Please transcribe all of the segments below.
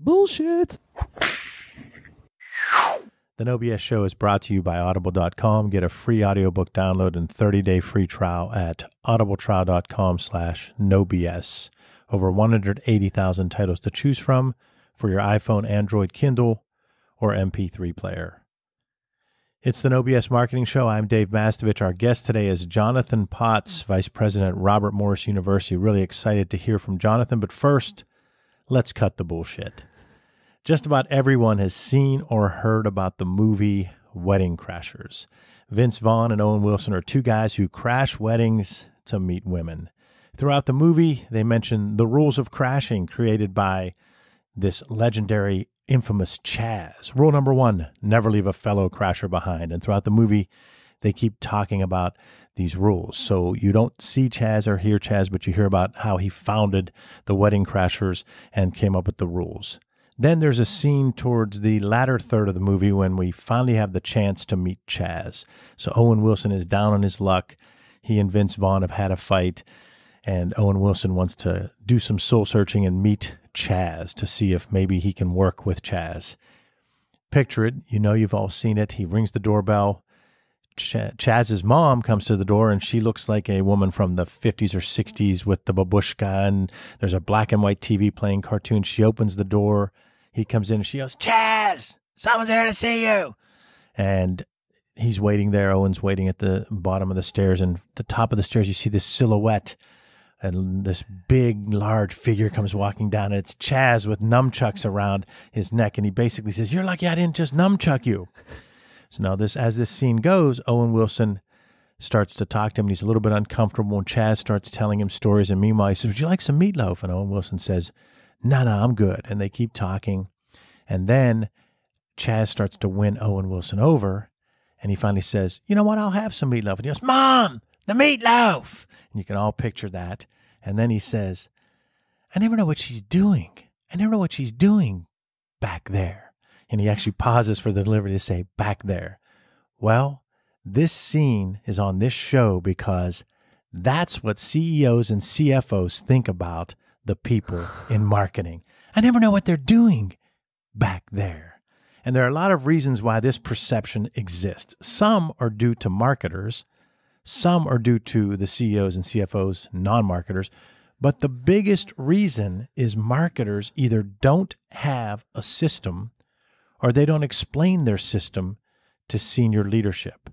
Bullshit. The NoBS Show is brought to you by Audible.com. Get a free audiobook download and 30-day free trial at audibletrial.com slash NoBS. Over 180,000 titles to choose from for your iPhone, Android, Kindle, or MP3 player. It's the NoBS Marketing Show. I'm Dave Mastovich. Our guest today is Jonathan Potts, Vice President, Robert Morris University. Really excited to hear from Jonathan. But first, let's cut the bullshit. Just about everyone has seen or heard about the movie Wedding Crashers. Vince Vaughn and Owen Wilson are two guys who crash weddings to meet women. Throughout the movie, they mention the rules of crashing created by this legendary, infamous Chaz. Rule number one never leave a fellow crasher behind. And throughout the movie, they keep talking about these rules. So you don't see Chaz or hear Chaz, but you hear about how he founded the Wedding Crashers and came up with the rules. Then there's a scene towards the latter third of the movie when we finally have the chance to meet Chaz. So Owen Wilson is down on his luck. He and Vince Vaughn have had a fight, and Owen Wilson wants to do some soul searching and meet Chaz to see if maybe he can work with Chaz. Picture it. You know, you've all seen it. He rings the doorbell. Ch- Chaz's mom comes to the door and she looks like a woman from the 50s or 60s with the babushka and there's a black and white TV playing cartoon. She opens the door. He comes in and she goes, Chaz, someone's here to see you. And he's waiting there. Owen's waiting at the bottom of the stairs and the top of the stairs, you see this silhouette and this big, large figure comes walking down. And it's Chaz with nunchucks around his neck. And he basically says, You're lucky I didn't just nunchuck you. So now this, as this scene goes, Owen Wilson starts to talk to him, and he's a little bit uncomfortable. And Chaz starts telling him stories, and meanwhile he says, "Would you like some meatloaf?" And Owen Wilson says, "No, no, I'm good." And they keep talking, and then Chaz starts to win Owen Wilson over, and he finally says, "You know what? I'll have some meatloaf." And he goes, "Mom, the meatloaf!" And you can all picture that. And then he says, "I never know what she's doing. I never know what she's doing back there." and he actually pauses for the delivery to say, back there. Well, this scene is on this show because that's what CEOs and CFOs think about the people in marketing. I never know what they're doing back there. And there are a lot of reasons why this perception exists. Some are due to marketers, some are due to the CEOs and CFOs, non marketers. But the biggest reason is marketers either don't have a system or they don't explain their system to senior leadership.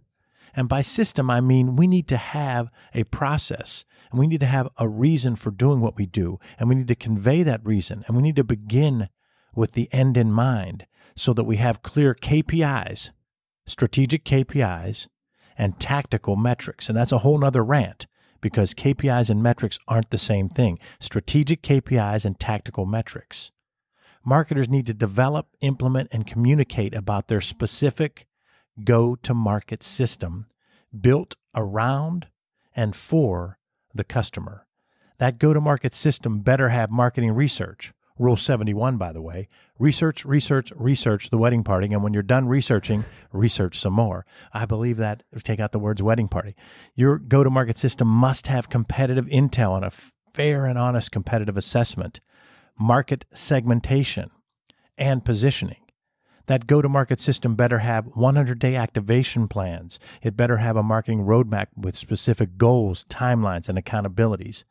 And by system, I mean we need to have a process and we need to have a reason for doing what we do. And we need to convey that reason and we need to begin with the end in mind so that we have clear KPIs, strategic KPIs, and tactical metrics. And that's a whole nother rant because KPIs and metrics aren't the same thing. Strategic KPIs and tactical metrics marketers need to develop, implement, and communicate about their specific go to market system built around and for the customer. That go to market system better have marketing research. Rule 71, by the way research, research, research the wedding party. And when you're done researching, research some more. I believe that, take out the words wedding party. Your go to market system must have competitive intel and a fair and honest competitive assessment market segmentation and positioning. That go to market system better have 100 day activation plans. It better have a marketing roadmap with specific goals, timelines, and accountabilities.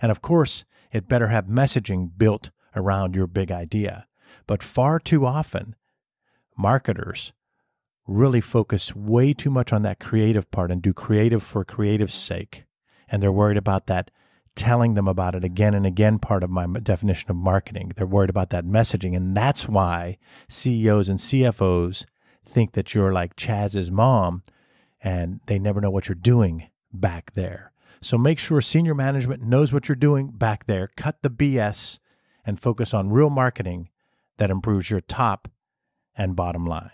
And of course, it better have messaging built around your big idea. But far too often, marketers really focus way too much on that creative part and do creative for creative's sake. And they're worried about that telling them about it again and again part of my definition of marketing. They're worried about that messaging. And that's why CEOs and CFOs think that you're like Chaz's mom and they never know what you're doing back there. So make sure senior management knows what you're doing back there. Cut the BS and focus on real marketing that improves your top and bottom line.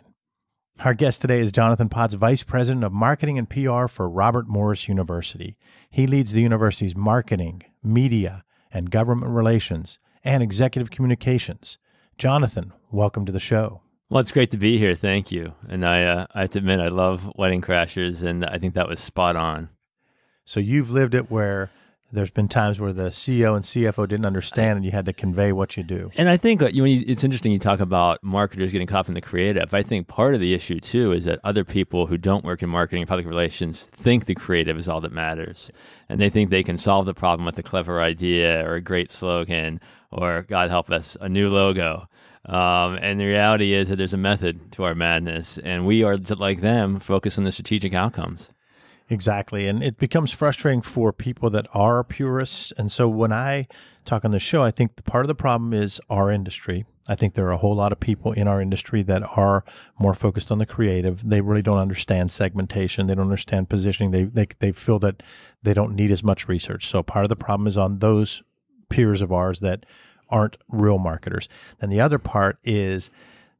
Our guest today is Jonathan Potts, Vice President of Marketing and PR for Robert Morris University. He leads the university's marketing, media, and government relations and executive communications. Jonathan, welcome to the show. Well, it's great to be here. Thank you. And I, uh, I have to admit, I love Wedding Crashers, and I think that was spot on. So you've lived it where there's been times where the CEO and CFO didn't understand and you had to convey what you do. And I think uh, when you, it's interesting you talk about marketers getting caught up in the creative. I think part of the issue too is that other people who don't work in marketing and public relations think the creative is all that matters. And they think they can solve the problem with a clever idea or a great slogan or, God help us, a new logo. Um, and the reality is that there's a method to our madness, and we are like them, focused on the strategic outcomes. Exactly. And it becomes frustrating for people that are purists. And so when I talk on the show, I think the part of the problem is our industry. I think there are a whole lot of people in our industry that are more focused on the creative. They really don't understand segmentation. They don't understand positioning. They, they, they feel that they don't need as much research. So part of the problem is on those peers of ours that aren't real marketers. And the other part is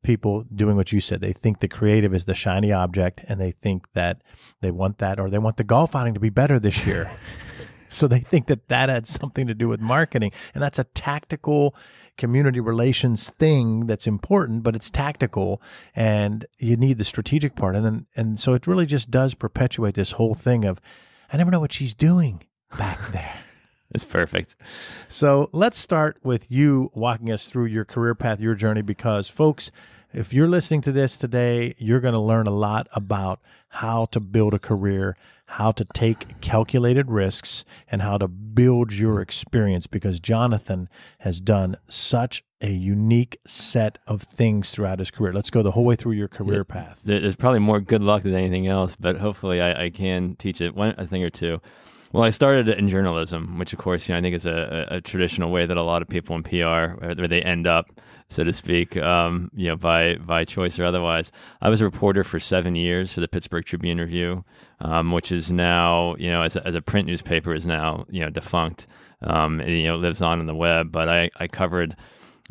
people doing what you said. They think the creative is the shiny object and they think that they want that or they want the golf outing to be better this year. so they think that that had something to do with marketing. And that's a tactical community relations thing that's important, but it's tactical and you need the strategic part. And then, and so it really just does perpetuate this whole thing of, I never know what she's doing back there. It's perfect. So let's start with you walking us through your career path, your journey, because folks, if you're listening to this today, you're going to learn a lot about how to build a career, how to take calculated risks, and how to build your experience because Jonathan has done such a unique set of things throughout his career. Let's go the whole way through your career yeah, path. There's probably more good luck than anything else, but hopefully I, I can teach it one a thing or two. Well, I started in journalism, which, of course, you know, I think is a, a traditional way that a lot of people in PR, where they end up, so to speak, um, you know, by by choice or otherwise. I was a reporter for seven years for the Pittsburgh Tribune Review, um, which is now, you know, as a, as a print newspaper, is now you know defunct. Um, and, you know, lives on in the web, but I I covered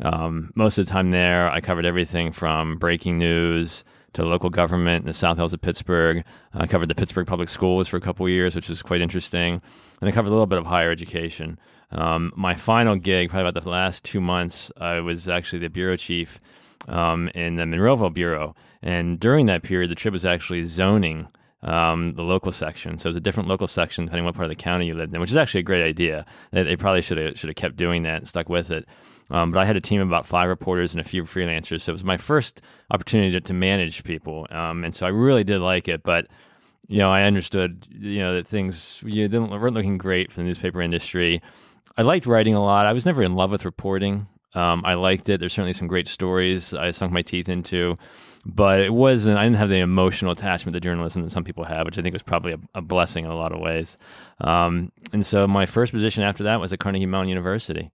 um, most of the time there. I covered everything from breaking news to local government in the South Hills of Pittsburgh. I covered the Pittsburgh public schools for a couple years, which was quite interesting. And I covered a little bit of higher education. Um, my final gig, probably about the last two months, I was actually the bureau chief um, in the Monroeville Bureau. And during that period, the trip was actually zoning. Um, the local section. So it was a different local section depending on what part of the county you lived in, which is actually a great idea. They, they probably should have should have kept doing that and stuck with it. Um, but I had a team of about five reporters and a few freelancers. So it was my first opportunity to, to manage people. Um, and so I really did like it. But, you know, I understood, you know, that things you know, weren't looking great for the newspaper industry. I liked writing a lot. I was never in love with reporting. Um, I liked it. There's certainly some great stories I sunk my teeth into, but it wasn't, I didn't have the emotional attachment to journalism that some people have, which I think was probably a, a blessing in a lot of ways. Um, and so my first position after that was at Carnegie Mellon University.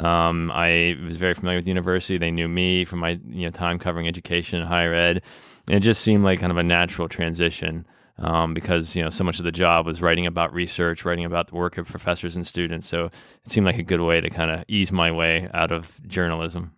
Um, I was very familiar with the university. They knew me from my you know time covering education and higher ed, and it just seemed like kind of a natural transition um, because you know so much of the job was writing about research, writing about the work of professors and students. So it seemed like a good way to kind of ease my way out of journalism.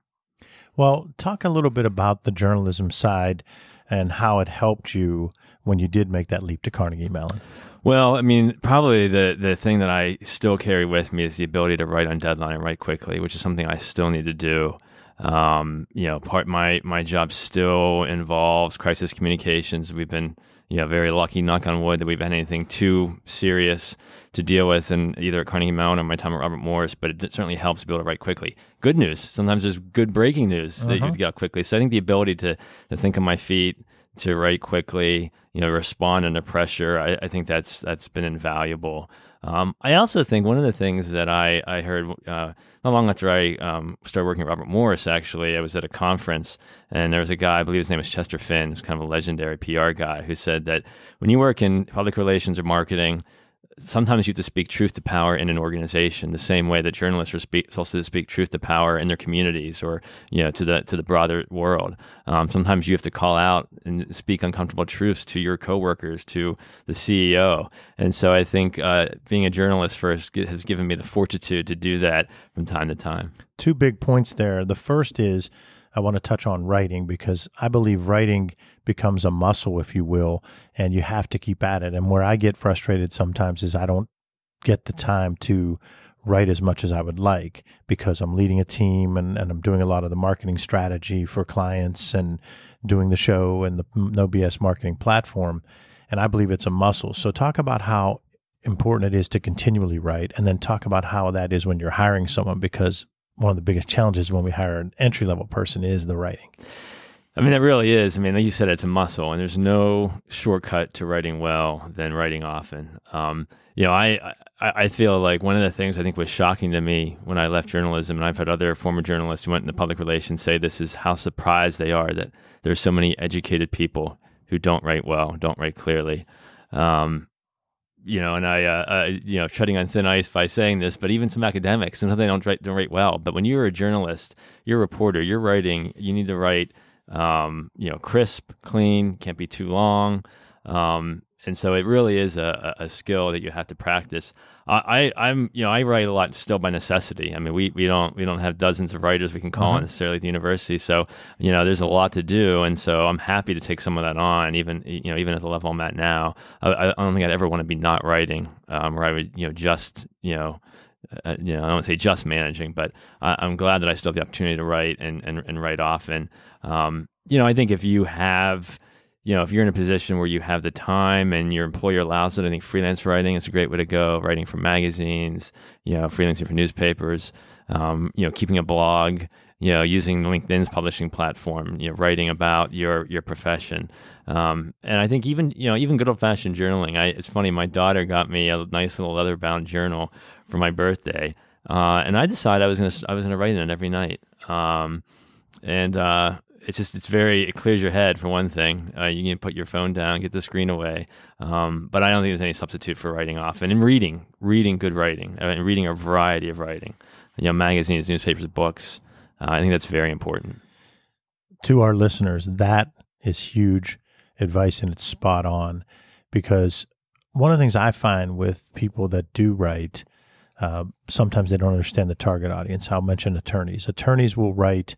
Well, talk a little bit about the journalism side and how it helped you when you did make that leap to Carnegie Mellon. Well, I mean, probably the the thing that I still carry with me is the ability to write on deadline and write quickly, which is something I still need to do. Um, you know, part my my job still involves crisis communications. We've been you know very lucky, knock on wood, that we've had anything too serious to deal with, and either at Carnegie Mellon or my time at Robert Morris. But it certainly helps to be able to write quickly. Good news. Sometimes there's good breaking news uh-huh. that you get quickly. So I think the ability to to think on my feet to write quickly, you know, respond under pressure. I, I think that's that's been invaluable. Um, I also think one of the things that I I heard uh, not long after I um, started working at Robert Morris, actually, I was at a conference and there was a guy, I believe his name was Chester Finn, who's kind of a legendary PR guy, who said that when you work in public relations or marketing, sometimes you have to speak truth to power in an organization the same way that journalists are speak, also to speak truth to power in their communities or you know to the to the broader world um, sometimes you have to call out and speak uncomfortable truths to your coworkers to the ceo and so i think uh, being a journalist first has given me the fortitude to do that from time to time two big points there the first is I want to touch on writing because I believe writing becomes a muscle, if you will, and you have to keep at it. And where I get frustrated sometimes is I don't get the time to write as much as I would like because I'm leading a team and, and I'm doing a lot of the marketing strategy for clients and doing the show and the No BS marketing platform. And I believe it's a muscle. So, talk about how important it is to continually write and then talk about how that is when you're hiring someone because one of the biggest challenges when we hire an entry level person is the writing. I mean, that really is. I mean, like you said, it's a muscle, and there's no shortcut to writing well than writing often. Um, you know, I, I, I feel like one of the things I think was shocking to me when I left journalism, and I've had other former journalists who went into public relations say this is how surprised they are that there's so many educated people who don't write well, don't write clearly. Um, you know, and I, uh, uh, you know, treading on thin ice by saying this, but even some academics, sometimes they don't write, don't write well. But when you're a journalist, you're a reporter, you're writing, you need to write, um, you know, crisp, clean, can't be too long. Um, and so it really is a, a skill that you have to practice. I, I am you know I write a lot still by necessity. I mean we we don't we don't have dozens of writers we can call mm-hmm. on necessarily at the university. So you know there's a lot to do, and so I'm happy to take some of that on. Even you know even at the level I'm at now, I, I don't think I'd ever want to be not writing, um, or I would you know just you know. Uh, you know, I don't say just managing, but I, am glad that I still have the opportunity to write and and, and write often. Um, you know, I think if you have you know, if you're in a position where you have the time and your employer allows it, I think freelance writing is a great way to go. Writing for magazines, you know, freelancing for newspapers, um, you know, keeping a blog, you know, using LinkedIn's publishing platform, you know, writing about your your profession. Um, and I think even you know even good old fashioned journaling. I, it's funny, my daughter got me a nice little leather bound journal for my birthday, uh, and I decided I was gonna I was gonna write in it every night. Um, and uh, it's just it's very it clears your head for one thing. Uh, you can put your phone down, get the screen away. Um, but I don't think there's any substitute for writing often and reading, reading good writing I uh, and mean, reading a variety of writing, you know, magazines, newspapers, books. Uh, I think that's very important. To our listeners, that is huge advice and it's spot on because one of the things I find with people that do write. Uh, sometimes they don't understand the target audience. I'll mention attorneys. Attorneys will write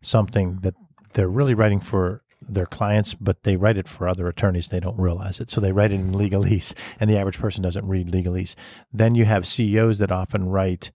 something that they're really writing for their clients, but they write it for other attorneys. They don't realize it. So they write it in legalese, and the average person doesn't read legalese. Then you have CEOs that often write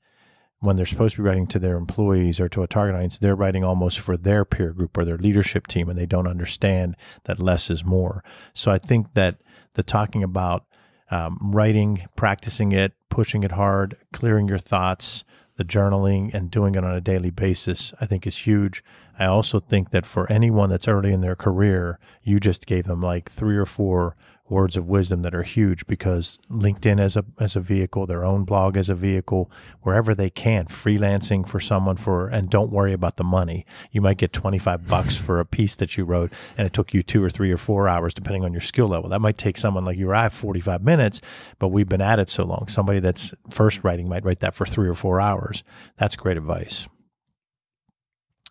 when they're supposed to be writing to their employees or to a target audience, they're writing almost for their peer group or their leadership team, and they don't understand that less is more. So I think that the talking about um, writing, practicing it, pushing it hard, clearing your thoughts, the journaling and doing it on a daily basis, I think is huge. I also think that for anyone that's early in their career, you just gave them like three or four words of wisdom that are huge because LinkedIn as a as a vehicle, their own blog as a vehicle, wherever they can, freelancing for someone for and don't worry about the money. You might get 25 bucks for a piece that you wrote and it took you 2 or 3 or 4 hours depending on your skill level. That might take someone like you or I 45 minutes, but we've been at it so long. Somebody that's first writing might write that for 3 or 4 hours. That's great advice.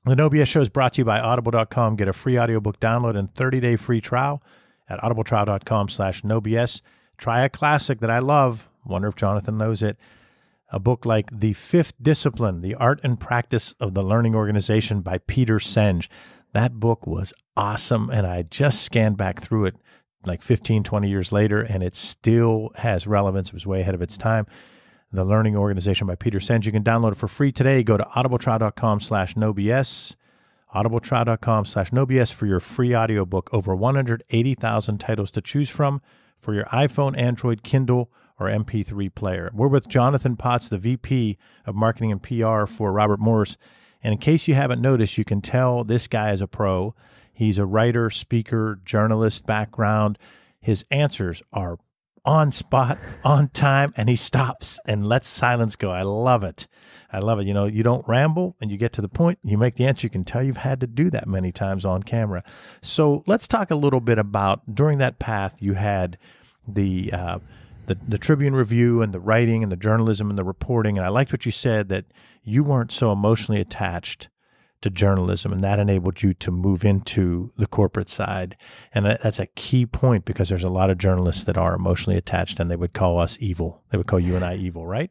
The No BS Show is brought to you by Audible.com. Get a free audiobook download and 30-day free trial at audibletrial.com slash nobs. Try a classic that I love. Wonder if Jonathan knows it. A book like The Fifth Discipline, The Art and Practice of the Learning Organization by Peter Senge. That book was awesome. And I just scanned back through it like 15, 20 years later, and it still has relevance. It was way ahead of its time. The Learning Organization by Peter Senge. You can download it for free today. Go to audibletrial.com slash nobs audibletrial.com slash nobs for your free audiobook over 180000 titles to choose from for your iphone android kindle or mp3 player we're with jonathan potts the vp of marketing and pr for robert morris and in case you haven't noticed you can tell this guy is a pro he's a writer speaker journalist background his answers are on spot, on time, and he stops and lets silence go. I love it. I love it. You know, you don't ramble and you get to the point, you make the answer. You can tell you've had to do that many times on camera. So let's talk a little bit about during that path, you had the, uh, the, the Tribune review and the writing and the journalism and the reporting. And I liked what you said that you weren't so emotionally attached to journalism, and that enabled you to move into the corporate side. And that's a key point because there's a lot of journalists that are emotionally attached, and they would call us evil. They would call you and I evil, right?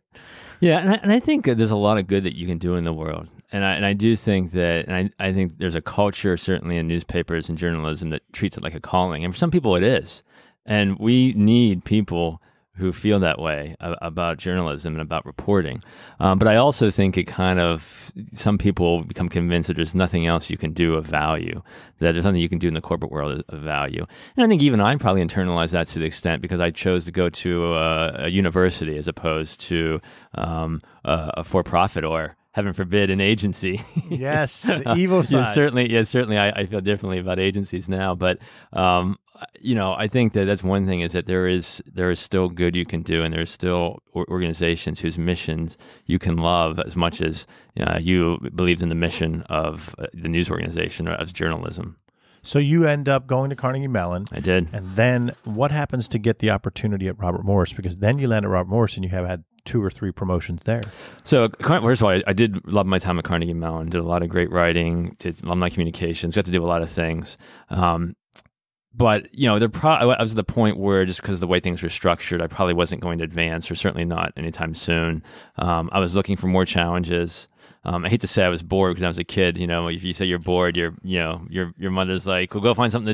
Yeah, and I, and I think there's a lot of good that you can do in the world, and I and I do think that, and I I think there's a culture certainly in newspapers and journalism that treats it like a calling, and for some people it is, and we need people who feel that way about journalism and about reporting. Um, but I also think it kind of, some people become convinced that there's nothing else you can do of value, that there's nothing you can do in the corporate world of value. And I think even I probably internalized that to the extent because I chose to go to a, a university as opposed to um, a, a for profit or heaven forbid, an agency. yes, the evil side. yeah, certainly, yeah, certainly. I, I, feel differently about agencies now, but um, you know, I think that that's one thing is that there is there is still good you can do, and there's still organizations whose missions you can love as much as uh, you believed in the mission of uh, the news organization or of journalism. So you end up going to Carnegie Mellon. I did. And then what happens to get the opportunity at Robert Morris? Because then you land at Robert Morris and you have had two or three promotions there. So first of all, I, I did love my time at Carnegie Mellon. Did a lot of great writing, did alumni communications, got to do a lot of things. Um, but you know, I was at the point where just because the way things were structured, I probably wasn't going to advance, or certainly not anytime soon. Um, I was looking for more challenges. Um, I hate to say I was bored because I was a kid. You know, if you say you're bored, your you know your your mother's like, "Well, go find something to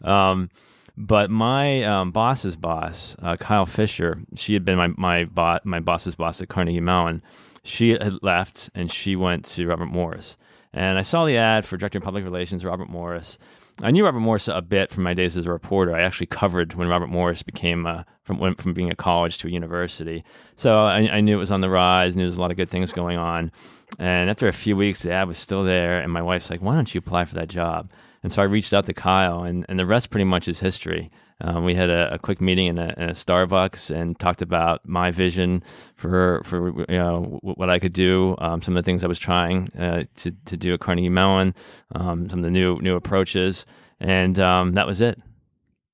do." Um, but my um, boss's boss, uh, Kyle Fisher, she had been my my, bo- my boss's boss at Carnegie Mellon. She had left and she went to Robert Morris. And I saw the ad for Director of Public Relations, Robert Morris. I knew Robert Morris a bit from my days as a reporter. I actually covered when Robert Morris became uh, from went from being a college to a university. So I, I knew it was on the rise. Knew there was a lot of good things going on. And after a few weeks, the ad was still there. And my wife's like, "Why don't you apply for that job?" And so I reached out to Kyle, and, and the rest pretty much is history. Um, we had a, a quick meeting in a, in a, Starbucks and talked about my vision for for you know what I could do, um, some of the things I was trying uh, to to do at Carnegie Mellon, um, some of the new new approaches, and um, that was it.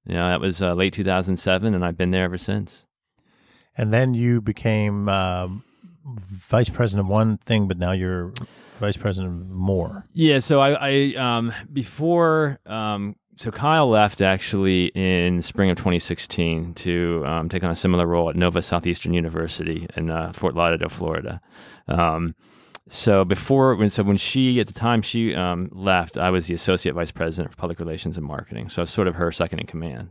You know, that was uh, late 2007, and I've been there ever since. And then you became um, vice president of one thing, but now you're vice president of more. Yeah. So I, I um, before um, so Kyle left actually in spring of 2016 to um, take on a similar role at Nova Southeastern University in uh, Fort Lauderdale, Florida. Um, so before when so when she at the time she um, left, I was the associate vice president for public relations and marketing. So I was sort of her second in command.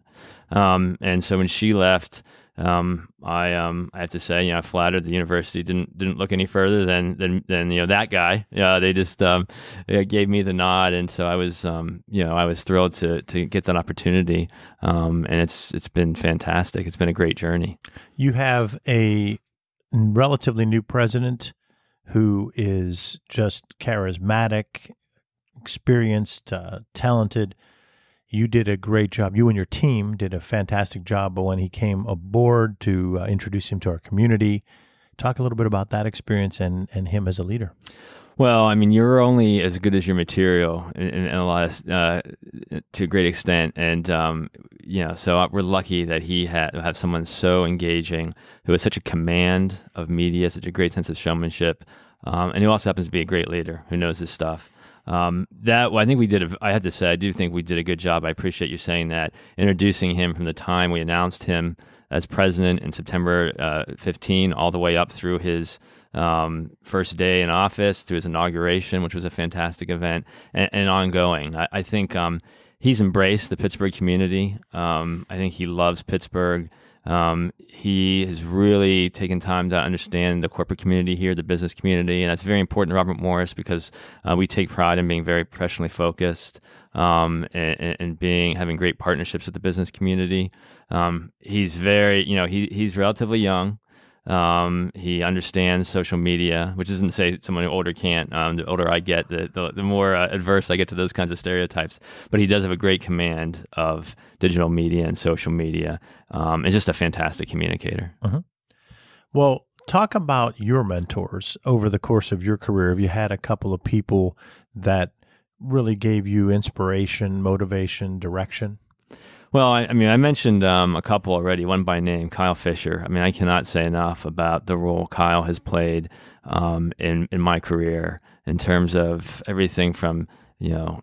Um, and so when she left, um, I um, I have to say, you know, i flattered the university didn't didn't look any further than than, than you know that guy. Yeah, they just um, they gave me the nod, and so I was um, you know I was thrilled to to get that opportunity. Um, and it's it's been fantastic. It's been a great journey. You have a relatively new president who is just charismatic, experienced, uh, talented you did a great job. You and your team did a fantastic job. But when he came aboard to uh, introduce him to our community, talk a little bit about that experience and and him as a leader. Well, I mean, you're only as good as your material, in, in a lot of, uh, to a great extent, and um, you know, so uh, we're lucky that he had have someone so engaging, who has such a command of media, such a great sense of showmanship, um, and who also happens to be a great leader who knows his stuff. Um, that I think we did. A, I have to say, I do think we did a good job. I appreciate you saying that. Introducing him from the time we announced him as president in September uh, 15, all the way up through his um, first day in office, through his inauguration, which was a fantastic event, and, and ongoing. I, I think um, he's embraced the Pittsburgh community. Um, I think he loves Pittsburgh. Um, he has really taken time to understand the corporate community here, the business community, and that's very important to Robert Morris because uh, we take pride in being very professionally focused um, and, and, being having great partnerships with the business community. Um, he's very, you know, he he's relatively young. Um, he understands social media, which isn't to say someone older can't. Um, the older I get, the, the, the more uh, adverse I get to those kinds of stereotypes. But he does have a great command of digital media and social media, um, and just a fantastic communicator. Uh-huh. Well, talk about your mentors over the course of your career. Have you had a couple of people that really gave you inspiration, motivation, direction? Well, I, I, mean, I mentioned um, a couple already, one by name, Kyle Fisher. I mean, I cannot say enough about the role Kyle has played um, in in my career in terms of everything from you know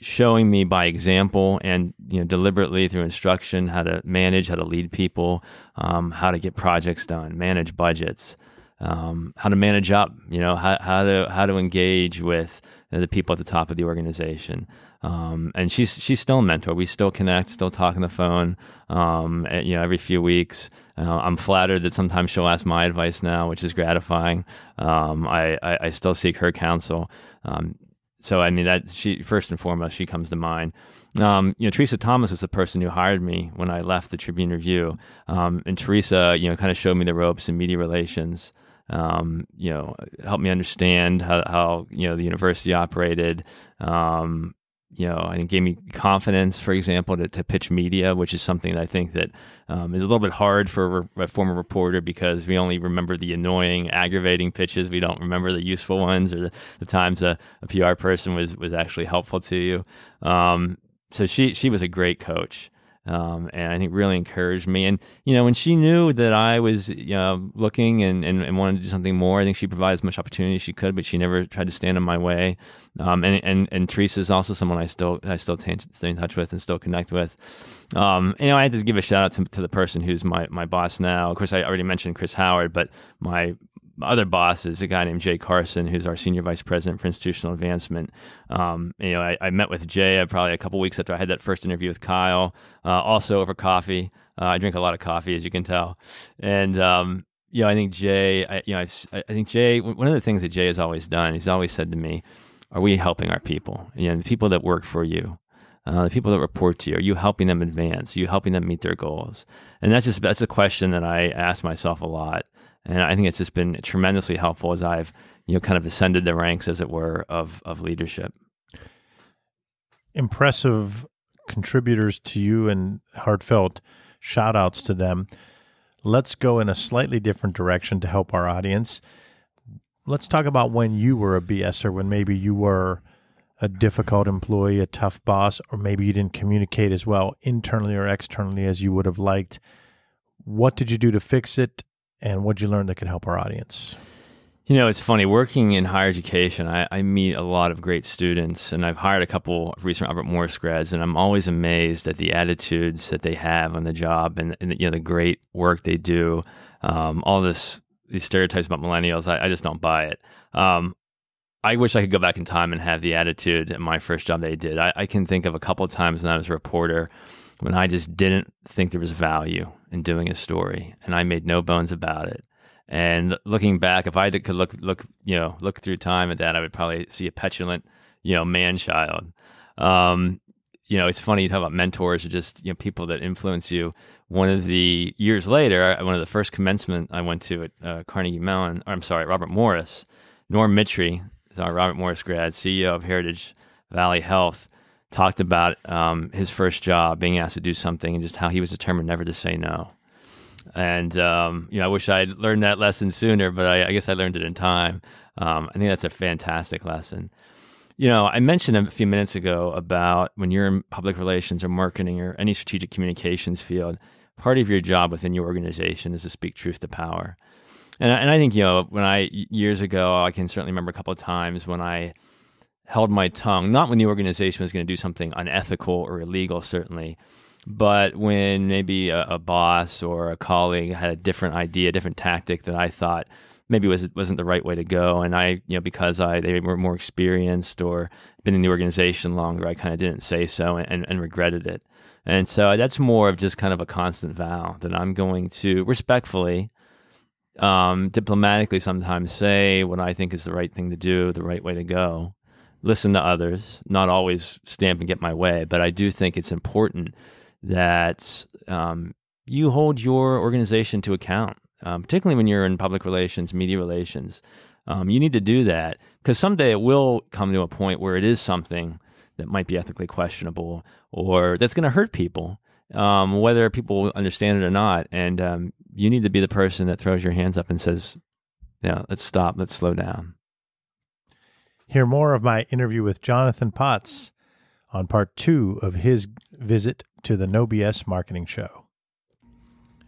showing me by example and you know deliberately through instruction how to manage, how to lead people, um, how to get projects done, manage budgets. Um, how to manage up, you know, how, how to how to engage with you know, the people at the top of the organization. Um, and she's she's still a mentor. We still connect, still talk on the phone. Um, you know, every few weeks. Uh, I'm flattered that sometimes she'll ask my advice now, which is gratifying. Um, I, I, I still seek her counsel. Um, so I mean that she first and foremost she comes to mind. Um, you know, Teresa Thomas was the person who hired me when I left the Tribune Review, um, and Teresa, you know, kind of showed me the ropes in media relations. Um, you know, helped me understand how, how, you know the university operated, um, you know, and it gave me confidence, for example, to, to pitch media, which is something that I think that um, is a little bit hard for a, re- a, former reporter because we only remember the annoying, aggravating pitches. We don't remember the useful ones or the, the times a, a, PR person was was actually helpful to you. Um, so she she was a great coach. Um, and I think really encouraged me. And you know, when she knew that I was you uh, know, looking and, and, and, wanted to do something more, I think she provided as much opportunity as she could, but she never tried to stand in my way. Um, and and and Teresa is also someone I still I still t- stay in touch with and still connect with. Um, you know, I had to give a shout out to, to the person who's my my boss now. Of course, I already mentioned Chris Howard, but my other boss is a guy named Jay Carson, who's our senior vice president for institutional advancement. Um, you know, I, I, met with Jay uh, probably a couple weeks after I had that first interview with Kyle, uh, also over coffee. Uh, I drink a lot of coffee, as you can tell, and um, you know, I think Jay, I, you know, I've, i think Jay. One of the things that Jay has always done, he's always said to me, "Are we helping our people? You know, the people that work for you." Uh, the people that report to you, are you helping them advance? Are you helping them meet their goals? And that's just that's a question that I ask myself a lot. And I think it's just been tremendously helpful as I've, you know, kind of ascended the ranks, as it were, of of leadership. Impressive contributors to you and heartfelt shout outs to them. Let's go in a slightly different direction to help our audience. Let's talk about when you were a BSer, when maybe you were a difficult employee, a tough boss, or maybe you didn't communicate as well internally or externally as you would have liked. What did you do to fix it? and what'd you learn that could help our audience? You know, it's funny working in higher education. I, I, meet a lot of great students, and I've hired a couple of recent Robert Morris grads, and I'm always amazed at the attitudes that they have on the job, and, and you know the great work they do. Um, all this these stereotypes about millennials, I, I just don't buy it. Um, I wish I could go back in time and have the attitude at my first job they did. I, I can think of a couple of times when I was a reporter when I just didn't think there was value doing a story, and I made no bones about it. And looking back, if I could look look you know look through time at that, I would probably see a petulant you know man child. Um, you know, it's funny you talk about mentors or just you know people that influence you. One of the years later, one of the first commencement I went to at uh, Carnegie Mellon, or I'm sorry, Robert Morris, Norm Mitry is our Robert Morris grad, CEO of Heritage Valley Health talked about um, his first job, being asked to do something, and just how he was determined never to say no. And um, you know, I wish I'd learned that lesson sooner, but I, I guess I learned it in time. Um, I think that's a fantastic lesson. You know, I mentioned a few minutes ago about when you're in public relations or marketing or any strategic communications field, part of your job within your organization is to speak truth to power. And I, and I think you know when I years ago, I can certainly remember a couple of times when I held my tongue, not when the organization was going to do something unethical or illegal, certainly, but when maybe a, a, boss or a colleague had a different idea, different tactic that I thought maybe was wasn't the right way to go, and I, you know, because I they were more experienced or been in the organization longer, I kind of didn't say so and, and, regretted it. And so that's more of just kind of a constant vow that I'm going to respectfully, um, diplomatically sometimes say what I think is the right thing to do, the right way to go, listen to others, not always stamp and get my way, but I do think it's important that um, you hold your organization to account, um, particularly when you're in public relations, media relations. Um, you need to do that because someday it will come to a point where it is something that might be ethically questionable or that's going to hurt people, um, whether people understand it or not. And um, you need to be the person that throws your hands up and says, "Yeah, let's stop. Let's slow down." Hear more of my interview with Jonathan Potts on part two of his visit to the No BS Marketing Show.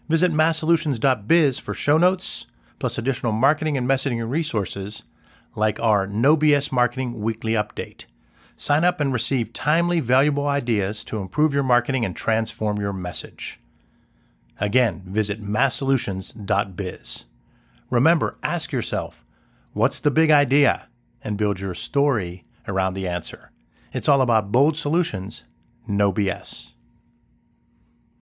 Visit masssolutions.biz for show notes, plus additional marketing and messaging resources like our No BS Marketing Weekly Update. Sign up and receive timely, valuable ideas to improve your marketing and transform your message. Again, visit masssolutions.biz. Remember, ask yourself, what's the big idea? and build your story around the answer. It's all about bold solutions, no BS.